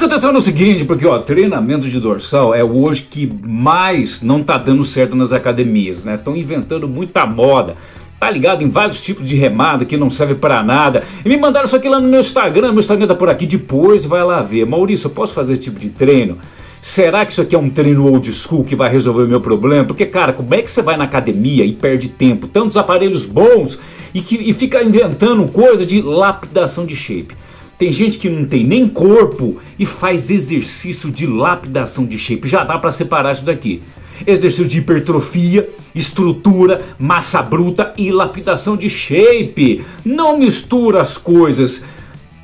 Presta atenção no seguinte, porque ó, treinamento de dorsal é hoje que mais não tá dando certo nas academias, né? Estão inventando muita moda. Tá ligado em vários tipos de remada que não serve para nada. E me mandaram isso aqui lá no meu Instagram, meu Instagram tá por aqui depois, vai lá ver. Maurício, eu posso fazer esse tipo de treino? Será que isso aqui é um treino old school que vai resolver o meu problema? Porque, cara, como é que você vai na academia e perde tempo? Tantos aparelhos bons e, que, e fica inventando coisa de lapidação de shape. Tem gente que não tem nem corpo e faz exercício de lapidação de shape. Já dá para separar isso daqui. Exercício de hipertrofia, estrutura, massa bruta e lapidação de shape. Não mistura as coisas.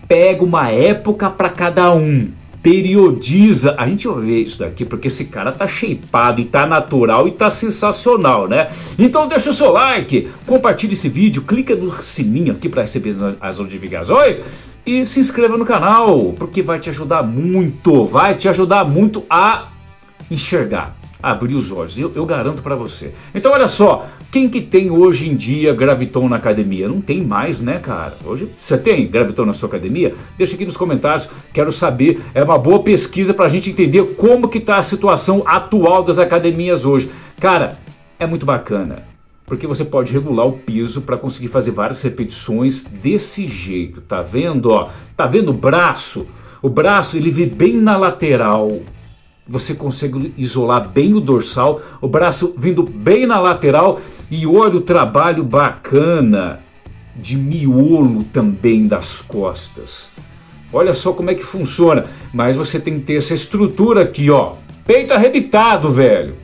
Pega uma época para cada um periodiza. A gente vai ver isso daqui porque esse cara tá shapeado e tá natural e tá sensacional, né? Então deixa o seu like, compartilha esse vídeo, clica no sininho aqui para receber as notificações e se inscreva no canal, porque vai te ajudar muito, vai te ajudar muito a enxergar, a abrir os olhos, eu, eu garanto para você. Então olha só, quem que tem hoje em dia graviton na academia? Não tem mais, né, cara? Hoje você tem graviton na sua academia? Deixa aqui nos comentários, quero saber, é uma boa pesquisa para a gente entender como que tá a situação atual das academias hoje. Cara, é muito bacana porque você pode regular o piso para conseguir fazer várias repetições desse jeito, tá vendo, ó? Tá vendo o braço? O braço ele vem bem na lateral. Você consegue isolar bem o dorsal, o braço vindo bem na lateral e olha o trabalho bacana de miolo também das costas. Olha só como é que funciona, mas você tem que ter essa estrutura aqui, ó. Peito arrebitado, velho.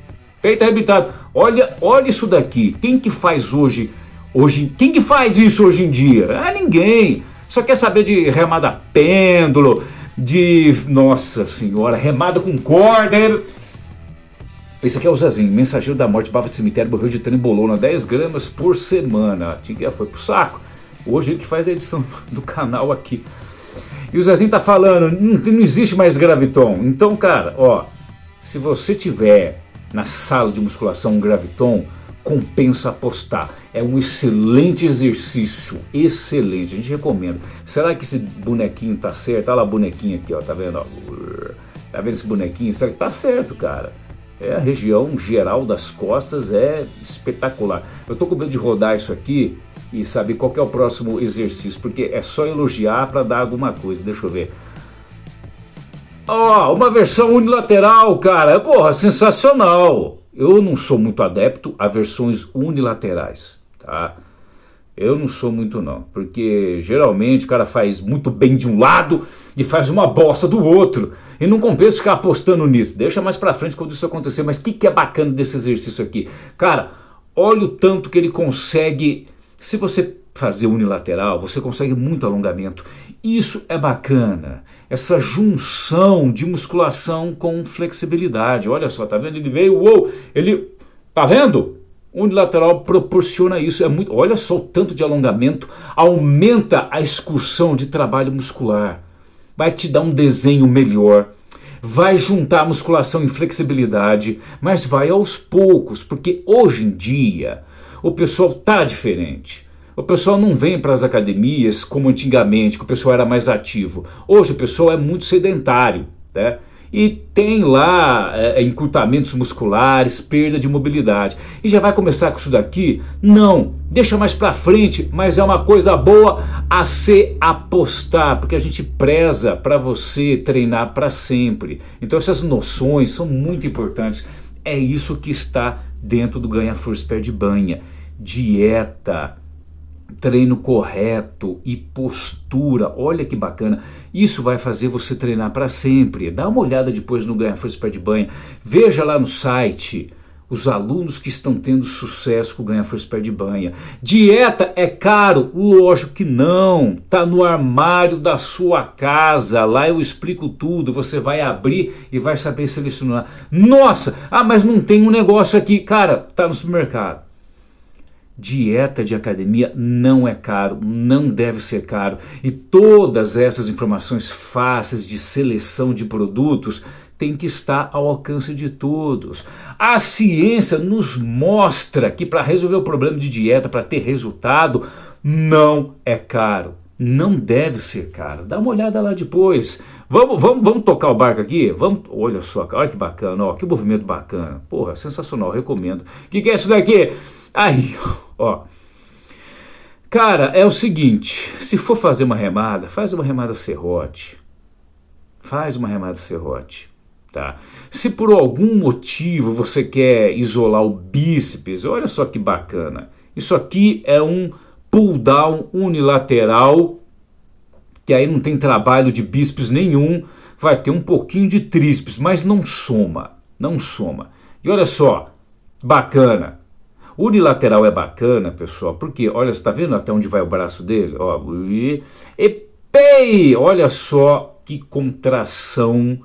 Peito arrebitado Olha, olha isso daqui. Quem que faz hoje? Hoje, quem que faz isso hoje em dia? Ah, ninguém. Só quer saber de remada pêndulo, de nossa senhora, remada com corda. Esse aqui é o Zezinho, mensageiro da morte, bava de cemitério, morreu de trembolona, 10 gramas por semana. Tinha ah, foi pro saco. Hoje ele que faz a edição do canal aqui. E o Zezinho tá falando, não, hum, não existe mais graviton. Então, cara, ó, se você tiver na sala de musculação Graviton, compensa apostar. É um excelente exercício, excelente, a gente recomenda. Será que esse bonequinho tá certo? Olha lá a bonequinha aqui, ó, tá vendo? Ó? Tá vendo esse bonequinho? Será que tá certo, cara? É, a região geral das costas é espetacular. Eu tô com medo de rodar isso aqui e saber qual é o próximo exercício, porque é só elogiar para dar alguma coisa. Deixa eu ver. Ó, oh, uma versão unilateral, cara. Porra, sensacional. Eu não sou muito adepto a versões unilaterais, tá? Eu não sou muito não, porque geralmente o cara faz muito bem de um lado e faz uma bosta do outro. E não compensa ficar apostando nisso. Deixa mais para frente quando isso acontecer. Mas o que, que é bacana desse exercício aqui? Cara, olha o tanto que ele consegue. Se você fazer unilateral, você consegue muito alongamento. Isso é bacana essa junção de musculação com flexibilidade. Olha só, tá vendo? Ele veio, uou, ele tá vendo? Unilateral proporciona isso. É muito, olha só o tanto de alongamento, aumenta a excursão de trabalho muscular. Vai te dar um desenho melhor. Vai juntar musculação e flexibilidade, mas vai aos poucos, porque hoje em dia o pessoal tá diferente. O pessoal não vem para as academias como antigamente, que o pessoal era mais ativo. Hoje o pessoal é muito sedentário, né? E tem lá é, é encurtamentos musculares, perda de mobilidade. E já vai começar com isso daqui? Não, deixa mais para frente, mas é uma coisa boa a se apostar, porque a gente preza para você treinar para sempre. Então essas noções são muito importantes. É isso que está dentro do ganha força perde banha. Dieta, treino correto e postura. Olha que bacana. Isso vai fazer você treinar para sempre. Dá uma olhada depois no Ganha Força Pé de Banha. Veja lá no site os alunos que estão tendo sucesso com o Ganha Força Pé de Banha. Dieta é caro? Lógico que não. Tá no armário da sua casa. Lá eu explico tudo. Você vai abrir e vai saber selecionar. Nossa, ah, mas não tem um negócio aqui. Cara, tá no supermercado. Dieta de academia não é caro, não deve ser caro. E todas essas informações fáceis de seleção de produtos tem que estar ao alcance de todos. A ciência nos mostra que para resolver o problema de dieta, para ter resultado, não é caro. Não deve ser caro. Dá uma olhada lá depois. Vamos, vamos, vamos tocar o barco aqui? Vamos, olha só, olha que bacana, ó, que movimento bacana. Porra, sensacional, recomendo. O que, que é isso daqui? Aí, Ó. Cara, é o seguinte, se for fazer uma remada, faz uma remada serrote. Faz uma remada serrote. Tá? Se por algum motivo você quer isolar o bíceps, olha só que bacana. Isso aqui é um pull down unilateral, que aí não tem trabalho de bíceps nenhum, vai ter um pouquinho de tríceps, mas não soma, não soma. E olha só, bacana. Unilateral é bacana, pessoal, porque olha, você está vendo até onde vai o braço dele? Ó, e, e Olha só que contração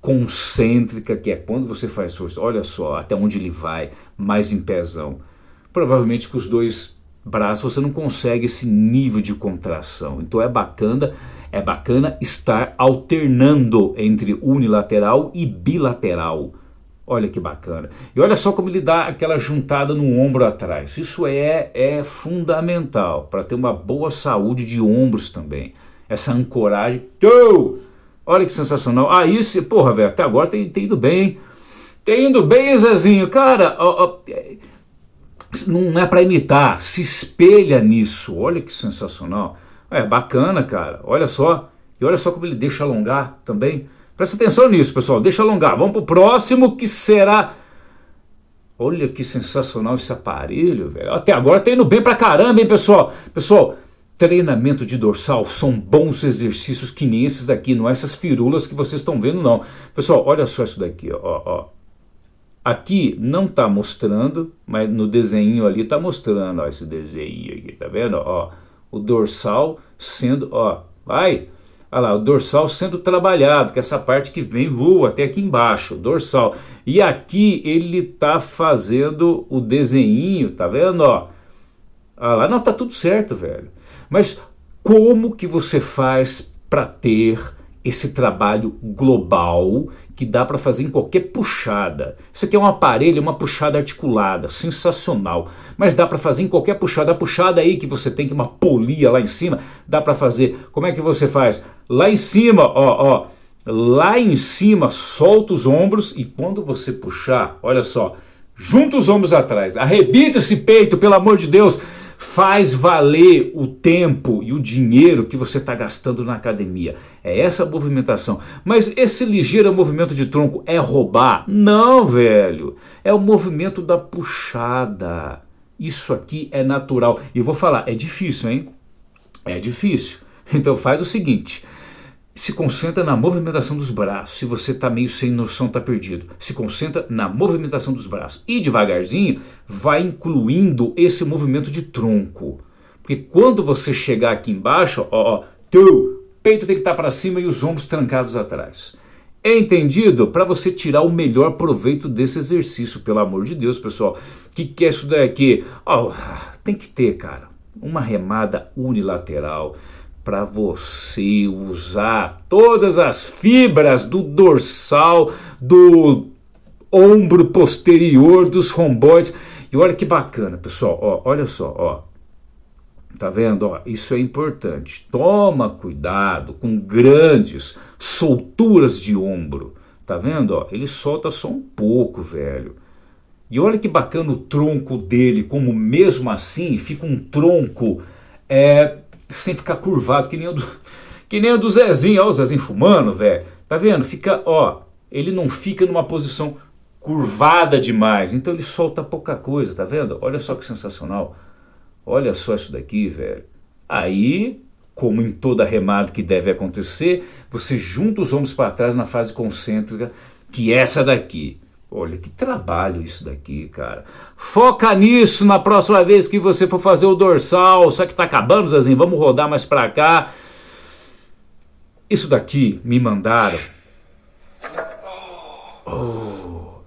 concêntrica que é quando você faz força. Olha só até onde ele vai, mais em pezão. Provavelmente com os dois braços você não consegue esse nível de contração. Então é bacana, é bacana estar alternando entre unilateral e bilateral. Olha que bacana. E olha só como ele dá aquela juntada no ombro atrás. Isso é, é fundamental para ter uma boa saúde de ombros também. Essa ancoragem. Tchau! Olha que sensacional. Ah, isso, porra, velho, até agora tem, tem ido bem, Tem indo bem, Zezinho. Cara, ó, ó, não é para imitar, se espelha nisso. Olha que sensacional. É bacana, cara. Olha só. E olha só como ele deixa alongar também. Presta atenção nisso, pessoal. Deixa alongar. Vamos para o próximo que será. Olha que sensacional esse aparelho, velho. Até agora tá indo bem pra caramba, hein, pessoal? Pessoal, treinamento de dorsal são bons exercícios que nem esses daqui, não é essas firulas que vocês estão vendo, não. Pessoal, olha só isso daqui, ó, ó. Aqui não tá mostrando, mas no desenho ali tá mostrando, ó, esse desenho aqui, tá vendo? Ó, o dorsal sendo, ó, vai, Olha lá, o dorsal sendo trabalhado, que é essa parte que vem voa até aqui embaixo, dorsal. E aqui ele tá fazendo o desenho, tá vendo, ó? Olha lá, não, tá tudo certo, velho. Mas como que você faz para ter esse trabalho global que dá para fazer em qualquer puxada. Isso aqui é um aparelho, é uma puxada articulada, sensacional. Mas dá para fazer em qualquer puxada. A puxada aí que você tem que é uma polia lá em cima, dá para fazer. Como é que você faz? Lá em cima, ó, ó. Lá em cima, solta os ombros e quando você puxar, olha só, junta os ombros atrás, arrebita esse peito, pelo amor de Deus. Faz valer o tempo e o dinheiro que você está gastando na academia. É essa a movimentação. Mas esse ligeiro movimento de tronco é roubar? Não, velho. É o movimento da puxada. Isso aqui é natural. E vou falar, é difícil, hein? É difícil. Então faz o seguinte: se concentra na movimentação dos braços. Se você está meio sem noção, está perdido. Se concentra na movimentação dos braços. E devagarzinho vai incluindo esse movimento de tronco. Porque quando você chegar aqui embaixo, ó, ó teu peito tem que estar tá para cima e os ombros trancados atrás. É entendido? Para você tirar o melhor proveito desse exercício, pelo amor de Deus, pessoal. Que que é isso daqui? Ó, tem que ter, cara, uma remada unilateral para você usar todas as fibras do dorsal, do ombro posterior, dos romboides. E olha que bacana, pessoal, ó, olha só, ó. Tá vendo? Ó, isso é importante. Toma cuidado com grandes solturas de ombro. Tá vendo? Ó, ele solta só um pouco, velho. E olha que bacana o tronco dele, como mesmo assim fica um tronco é, sem ficar curvado, que nem o do, que nem o do Zezinho. Olha o Zezinho fumando, velho. Tá vendo? Fica, ó, ele não fica numa posição curvada demais. Então ele solta pouca coisa, tá vendo? Olha só que sensacional. Olha só isso daqui, velho. Aí, como em toda remada que deve acontecer, você junta os ombros para trás na fase concêntrica, que é essa daqui. Olha que trabalho isso daqui, cara. Foca nisso na próxima vez que você for fazer o dorsal. Só que tá acabando, Zazinho. Vamos rodar mais pra cá. Isso daqui me mandaram. Oh,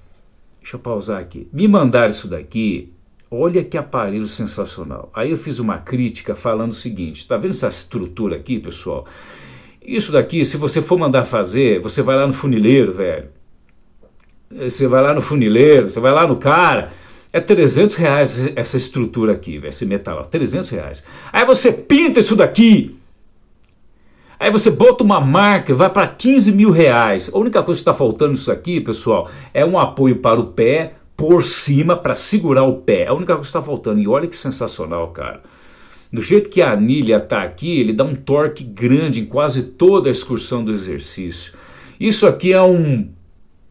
deixa eu pausar aqui. Me mandaram isso daqui. Olha que aparelho sensacional. Aí eu fiz uma crítica falando o seguinte: tá vendo essa estrutura aqui, pessoal? Isso daqui, se você for mandar fazer, você vai lá no funileiro, velho você vai lá no funileiro, você vai lá no cara, é 300 reais essa estrutura aqui, esse metal, 300 reais. Aí você pinta isso daqui, aí você bota uma marca, vai para 15 mil reais. A única coisa que está faltando isso aqui, pessoal, é um apoio para o pé, por cima, para segurar o pé. É a única coisa que está faltando. E olha que sensacional, cara. Do jeito que a anilha está aqui, ele dá um torque grande em quase toda a excursão do exercício. Isso aqui é um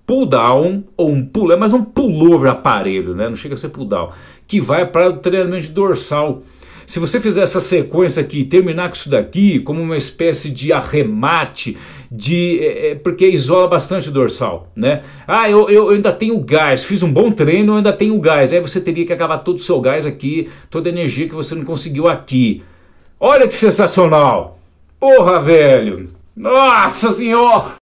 pull down ou um pull, é mais um pullover aparelho, né? Não chega a ser pull down, que vai para o treinamento de dorsal. Se você fizer essa sequência aqui terminar com isso daqui, como uma espécie de arremate, de é, é, porque isola bastante o dorsal, né? Ah, eu, eu, eu, ainda tenho gás, fiz um bom treino, eu ainda tenho gás. Aí você teria que acabar todo o seu gás aqui, toda a energia que você não conseguiu aqui. Olha que sensacional! Porra, velho! Nossa senhora!